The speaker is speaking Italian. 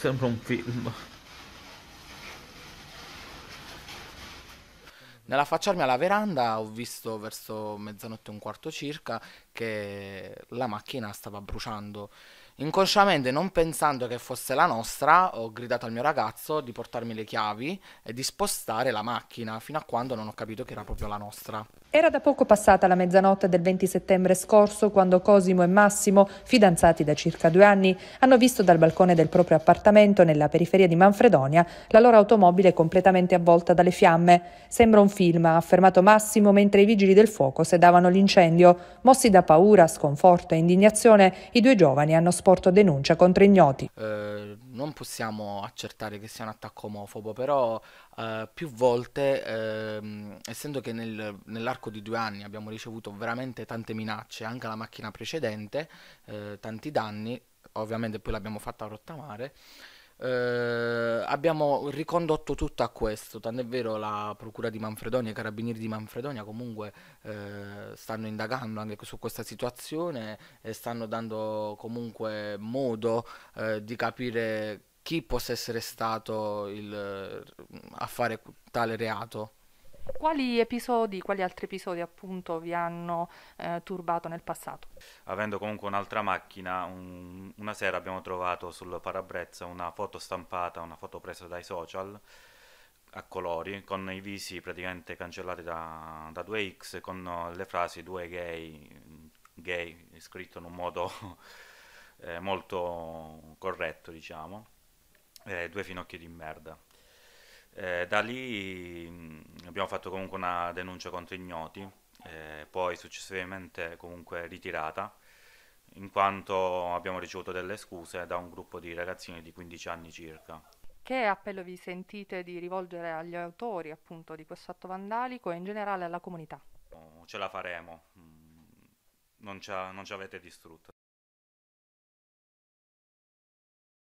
sempre um filme. Nell'affacciarmi alla veranda ho visto verso mezzanotte e un quarto circa che la macchina stava bruciando. Inconsciamente, non pensando che fosse la nostra, ho gridato al mio ragazzo di portarmi le chiavi e di spostare la macchina, fino a quando non ho capito che era proprio la nostra. Era da poco passata la mezzanotte del 20 settembre scorso quando Cosimo e Massimo, fidanzati da circa due anni, hanno visto dal balcone del proprio appartamento nella periferia di Manfredonia la loro automobile completamente avvolta dalle fiamme. Sembra un film, ha affermato Massimo mentre i vigili del fuoco sedavano l'incendio. Mossi da paura, sconforto e indignazione, i due giovani hanno sporto denuncia contro ignoti. Eh, non possiamo accertare che sia un attacco omofobo, però eh, più volte, eh, essendo che nel, nell'arco di due anni abbiamo ricevuto veramente tante minacce, anche alla macchina precedente, eh, tanti danni, ovviamente poi l'abbiamo fatta rottamare, eh, abbiamo ricondotto tutto a questo, tant'è vero la procura di Manfredonia, i carabinieri di Manfredonia comunque eh, stanno indagando anche su questa situazione e stanno dando comunque modo eh, di capire chi possa essere stato il, eh, a fare tale reato. Quali episodi, quali altri episodi appunto vi hanno eh, turbato nel passato? Avendo comunque un'altra macchina, un, una sera abbiamo trovato sul parabrezza una foto stampata, una foto presa dai social a colori, con i visi praticamente cancellati da, da 2X, con le frasi due gay, gay scritto in un modo eh, molto corretto, diciamo, eh, due finocchi di merda. Eh, da lì abbiamo fatto comunque una denuncia contro ignoti, eh, poi successivamente comunque ritirata, in quanto abbiamo ricevuto delle scuse da un gruppo di ragazzini di 15 anni circa. Che appello vi sentite di rivolgere agli autori appunto di questo atto vandalico e in generale alla comunità? Ce la faremo, mm, non ci, non ci avete distrutto.